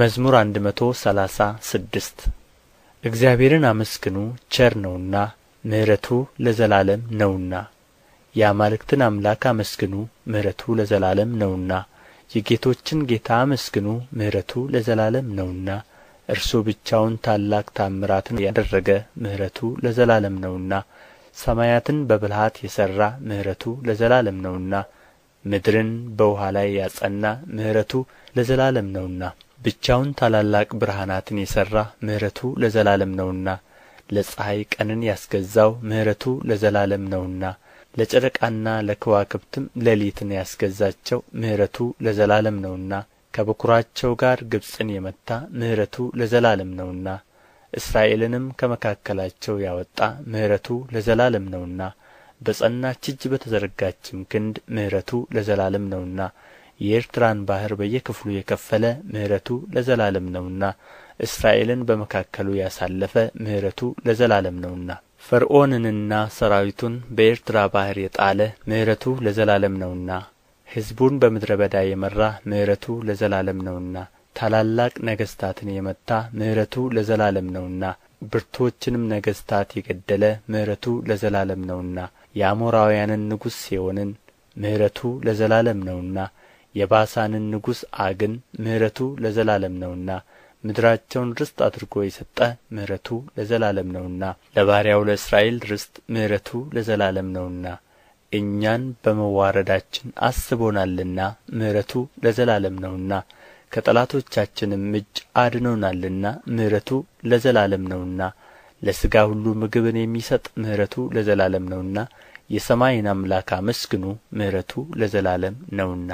መዝሙር መቶ ሰላሳ ስድስት እግዚአብሔርን አመስግኑ ቸር ነውና ምሕረቱ ለዘላለም ነውና። የአማልክትን አምላክ አመስግኑ ምሕረቱ ለዘላለም ነውና። የጌቶችን ጌታ አመስግኑ ምሕረቱ ለዘላለም ነውና። እርሱ ብቻውን ታላቅ ታምራትን ያደረገ ምሕረቱ ለዘላለም ነውና። ሰማያትን በብልሃት የሠራ ምሕረቱ ለዘላለም ነውና። ምድርን በውኃ ላይ ያጸና ምሕረቱ ለዘላለም ነውና። ብቻውን ታላላቅ ብርሃናትን የሠራ ምሕረቱ ለዘላለም ነውና ለፀሐይ ቀንን ያስገዛው ምሕረቱ ለዘላለም ነውና ለጨረቃና ለከዋክብትም ሌሊትን ያስገዛቸው ምሕረቱ ለዘላለም ነውና ከበኵራቸው ጋር ግብጽን የመታ ምሕረቱ ለዘላለም ነውና እስራኤልንም ከመካከላቸው ያወጣ ምሕረቱ ለዘላለም ነውና በጸናች እጅ በተዘረጋችም ክንድ ምሕረቱ ለዘላለም ነውና የኤርትራን ባሕር በየክፍሉ የከፈለ ምሕረቱ ለዘላለም ነውና እስራኤልን በመካከሉ ያሳለፈ ምሕረቱ ለዘላለም ነውና ፈርዖንንና ሰራዊቱን በኤርትራ ባሕር የጣለ ምሕረቱ ለዘላለም ነውና ሕዝቡን በምድረ በዳ የመራ ምሕረቱ ለዘላለም ነውና ታላላቅ ነገሥታትን የመታ ምሕረቱ ለዘላለም ነውና ብርቶችንም ነገሥታት የገደለ ምሕረቱ ለዘላለም ነውና የአሞራውያንን ንጉሥ ሴዎንን ምሕረቱ ለዘላለም ነውና የባሳንን ንጉሥ አግን ምሕረቱ ለዘላለም ነውና ምድራቸውን ርስት አድርጎ የሰጠ ምሕረቱ ለዘላለም ነውና ለባሪያው ለእስራኤል ርስት ምሕረቱ ለዘላለም ነውና እኛን በመዋረዳችን አስቦናልና ምሕረቱ ለዘላለም ነውና ከጠላቶቻችንም እጅ አድኖናልና ምሕረቱ ለዘላለም ነውና ለሥጋ ሁሉ ምግብን የሚሰጥ ምሕረቱ ለዘላለም ነውና የሰማይን አምላክ አመስግኑ ምሕረቱ ለዘላለም ነውና